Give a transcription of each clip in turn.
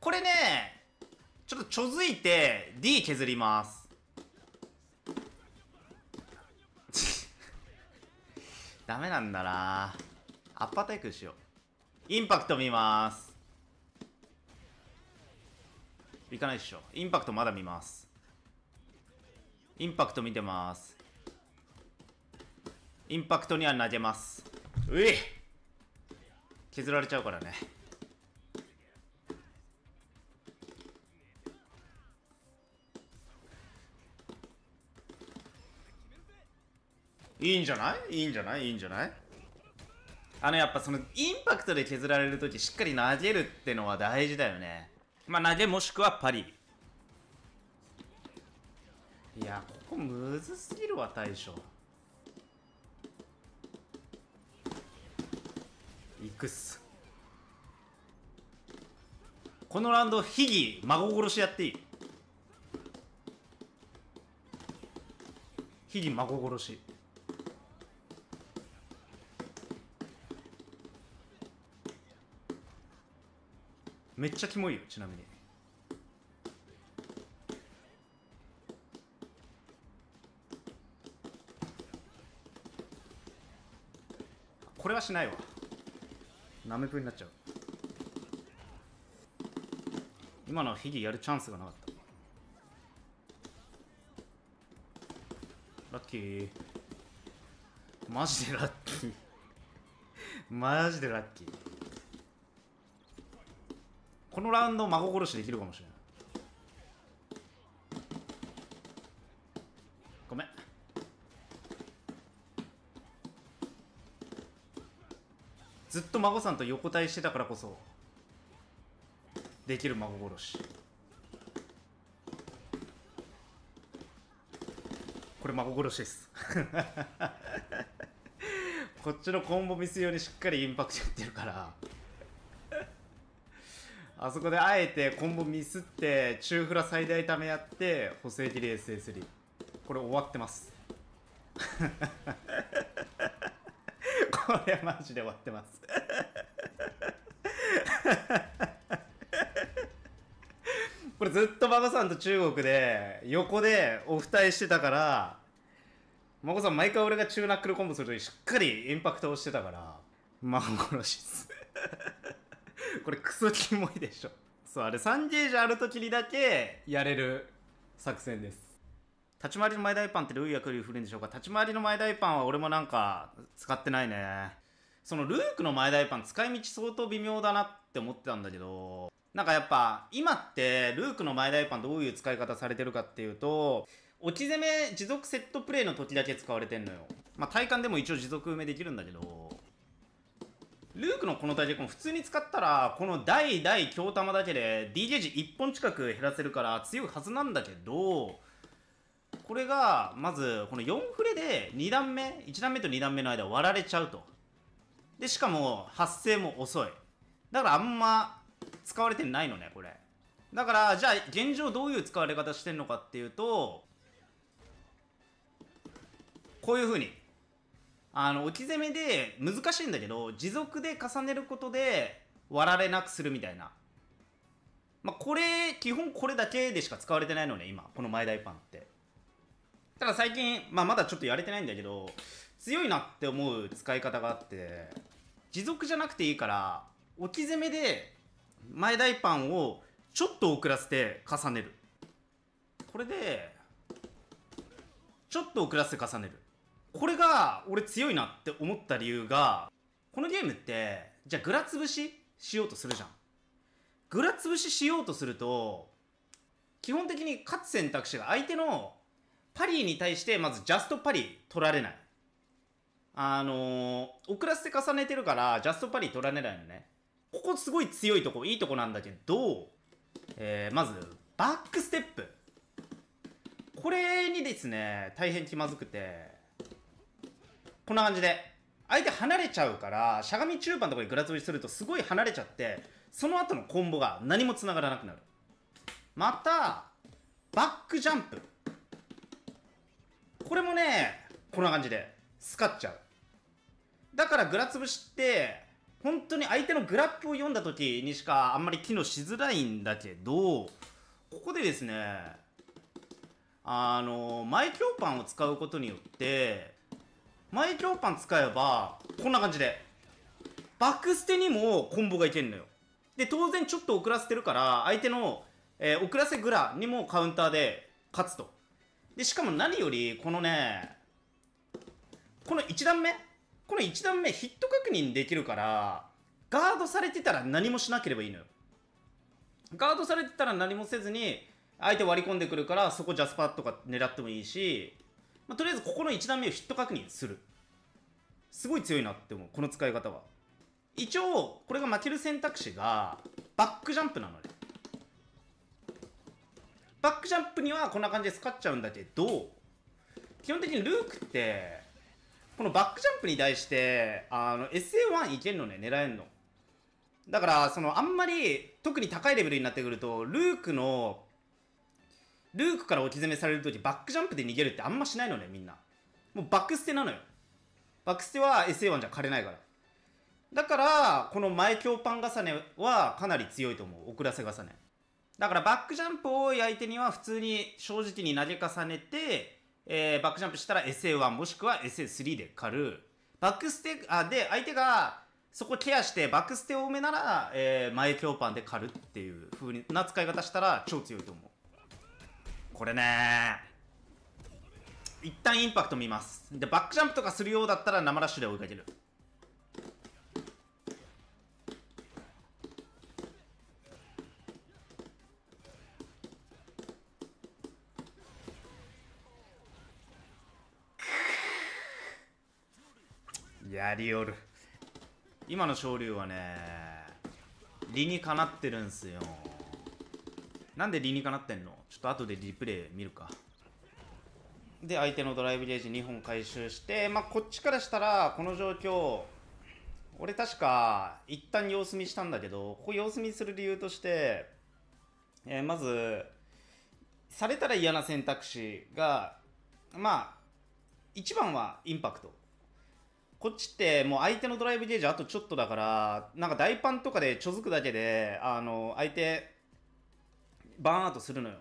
これね、ちょっとちょづいて D 削ります。ダメなんだなアッパータイクしよう。インパクト見ます。いかないでしょ。インパクトまだ見ます。インパクト見てます。インパクトには投げます。うい削られちゃうからね。いいんじゃないいいんじゃないいいんじゃないあのやっぱそのインパクトで削られるときしっかり投げるってのは大事だよね。まあ投げもしくはパリ。いや、ここむずすぎるわ、大将。いくっす。このラウンド、ヒギ、孫殺しやっていい。ヒギ、孫殺し。めっちゃキモいよちなみにこれはしないわナメプになっちゃう今のフヒギやるチャンスがなかったラッキーマジでラッキーマジでラッキーこのラウンド孫殺しできるかもしれないごめんずっと孫さんと横対してたからこそできる孫殺しこれ孫殺しです こっちのコンボミス用にしっかりインパクトやってるからあそこであえてコンボミスって中フラ最大ためやって補正切り s s 3これ終わってますこれマジで終わってますこれずっと馬場さんと中国で横でお二人してたから馬場さん毎回俺が中ナックルコンボするときしっかりインパクトをしてたから孫殺しっすこれクソキモいでしょそうあれ3ゲージある時にだけやれる作戦です立ち回りの前大パンってルーやクリー振るんでしょうか立ち回りの前大パンは俺もなんか使ってないねそのルークの前大パン使い道相当微妙だなって思ってたんだけどなんかやっぱ今ってルークの前大パンどういう使い方されてるかっていうと落ち攻め持続セットプレイの時だけ使われてんのよまあ体感でも一応持続埋めできるんだけどルークのこのダジェコン普通に使ったら、この大大強玉だけで DJ 時1本近く減らせるから強いはずなんだけど、これが、まず、この4フレで2段目、1段目と2段目の間割られちゃうと。で、しかも発生も遅い。だからあんま使われてないのね、これ。だから、じゃあ現状どういう使われ方してんのかっていうと、こういう風にあの、置き攻めで難しいんだけど、持続で重ねることで割られなくするみたいな。まあ、これ、基本これだけでしか使われてないのね、今。この前台パンって。ただ最近、まあ、まだちょっとやれてないんだけど、強いなって思う使い方があって、持続じゃなくていいから、置き攻めで前台パンをちょっと遅らせて重ねる。これで、ちょっと遅らせて重ねる。これが俺強いなって思った理由が、このゲームって、じゃあグラ潰ししようとするじゃん。グラ潰ししようとすると、基本的に勝つ選択肢が相手のパリに対してまずジャストパリ取られない。あのー、遅らせて重ねてるからジャストパリ取られないのね。ここすごい強いとこ、いいとこなんだけど、えー、まず、バックステップ。これにですね、大変気まずくて、こんな感じで、相手離れちゃうから、しゃがみ中盤とかにグラつぶしするとすごい離れちゃって、その後のコンボが何も繋がらなくなる。また、バックジャンプ。これもね、こんな感じで、スカっちゃう。だからグラつぶしって、本当に相手のグラップを読んだ時にしかあんまり機能しづらいんだけど、ここでですね、あの、前強パンを使うことによって、ク強パン使えば、こんな感じで。バックステにもコンボがいけんのよ。で、当然ちょっと遅らせてるから、相手の、えー、遅らせグラにもカウンターで勝つと。で、しかも何より、このね、この1段目この1段目ヒット確認できるから、ガードされてたら何もしなければいいのよ。ガードされてたら何もせずに、相手割り込んでくるから、そこジャスパーとか狙ってもいいし、まあ、とりあえずここの1段目をヒット確認する。すごい強いなって思う、この使い方は。一応、これが負ける選択肢が、バックジャンプなので、ね。バックジャンプにはこんな感じで使っちゃうんだけど、基本的にルークって、このバックジャンプに対して、あの、SA1 いけんのね、狙えんの。だから、その、あんまり、特に高いレベルになってくると、ルークのルークから置き攻めされるとき、バックジャンプで逃げるってあんましないのね、みんな。もうバック捨てなのよ。バック捨ては SA1 じゃ枯れないから。だから、この前強パン重ねはかなり強いと思う。遅らせ重ね。だからバックジャンプ多い相手には普通に正直に投げ重ねて、えー、バックジャンプしたら SA1 もしくは SA3 で狩る。バックステ、あ、で、相手がそこケアしてバックステ多めなら、えー、前強パンで狩るっていう風な使い方したら超強いと思う。これね一旦インパクト見ます。で、バックジャンプとかするようだったら生ラッシュで追いかける。やりおる。今の昇竜はね、理にかなってるんすよ。なんで理にかなってんのちょっと後でリプレイ見るか。で、相手のドライブゲージ2本回収して、まあ、こっちからしたら、この状況、俺確か、一旦様子見したんだけど、ここ様子見する理由として、えー、まず、されたら嫌な選択肢が、まあ、一番はインパクト。こっちってもう相手のドライブゲージあとちょっとだから、なんか大パンとかでちょづくだけで、あの、相手、バーンアウトするのよ。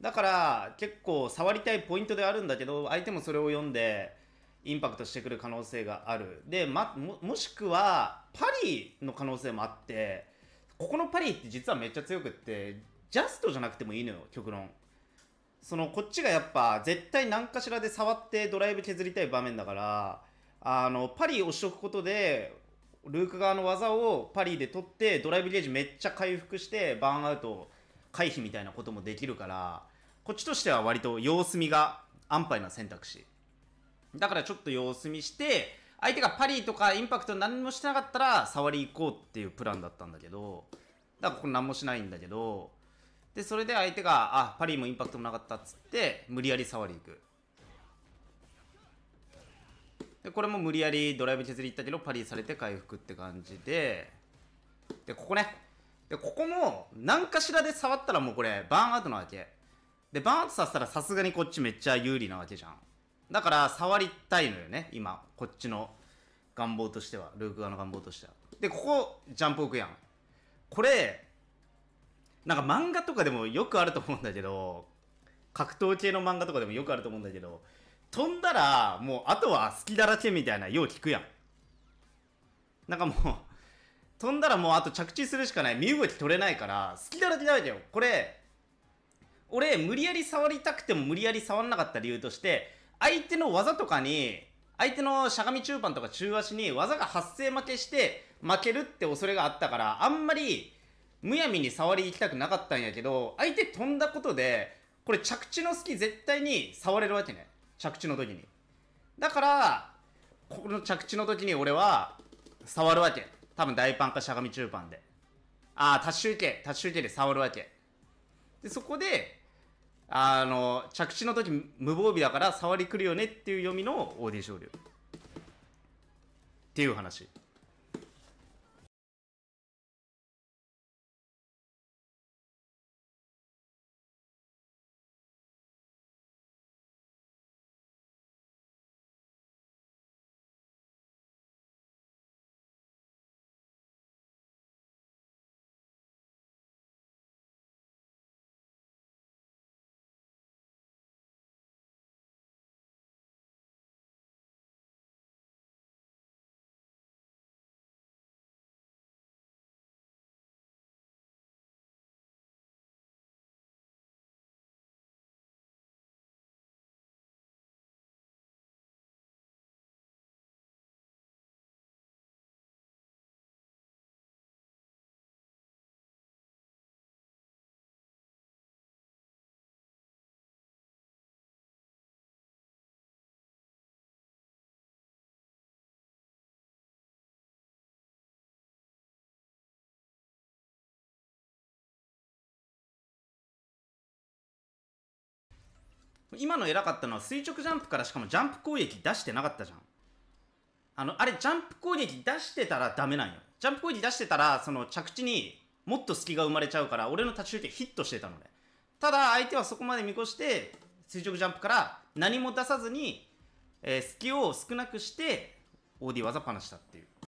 だから結構触りたいポイントであるんだけど相手もそれを読んでインパクトしてくる可能性があるで、ま、ももしくはパリの可能性もあってここのパリって実はめっちゃ強くってジャストじゃなくてもいいのよ極論そのこっちがやっぱ絶対何かしらで触ってドライブ削りたい場面だからあのパリ押しとくことでルーク側の技をパリで取ってドライブゲージめっちゃ回復してバーンアウト回避みたいなこともできるから、こっちとしては割と様子見が安牌な選択肢。だからちょっと様子見して、相手がパリとかインパクト何もしてなかったら、触り行こうっていうプランだったんだけど、だからここ何もしないんだけど、で、それで相手が、あ、パリもインパクトもなかったっつって、無理やり触り行く。で、これも無理やりドライブ削り行ったけど、パリされて回復って感じで、で、ここね。で、ここも、何かしらで触ったらもうこれ、バーンアウトなわけ。で、バーンアウトさせたらさすがにこっちめっちゃ有利なわけじゃん。だから、触りたいのよね、今。こっちの願望としては。ルーク側の願望としては。で、ここ、ジャンプ置くやん。これ、なんか漫画とかでもよくあると思うんだけど、格闘系の漫画とかでもよくあると思うんだけど、飛んだら、もう、あとは好きだらけみたいな、よう聞くやん。なんかもう飛んだらもうあと着地するしかない。身動き取れないから、隙だらけだらけよ。これ、俺、無理やり触りたくても無理やり触んなかった理由として、相手の技とかに、相手のしゃがみ中盤とか中足に技が発生負けして負けるって恐れがあったから、あんまりむやみに触り行きたくなかったんやけど、相手飛んだことで、これ着地の隙絶対に触れるわけね。着地の時に。だから、この着地の時に俺は触るわけ。多分大パンかしゃがみ中パンで。ああ、タッシュ受け、タッシュ受けで触るわけ。で、そこで、あの、着地の時無防備だから触り来るよねっていう読みのオーディション流。っていう話。今の偉かったのは垂直ジャンプからしかもジャンプ攻撃出してなかったじゃん。あの、あれ、ジャンプ攻撃出してたらダメなんよ。ジャンプ攻撃出してたら、その着地にもっと隙が生まれちゃうから、俺の立ち受けヒットしてたのね。ただ、相手はそこまで見越して、垂直ジャンプから何も出さずに、えー、隙を少なくして、OD 技パしたっていう。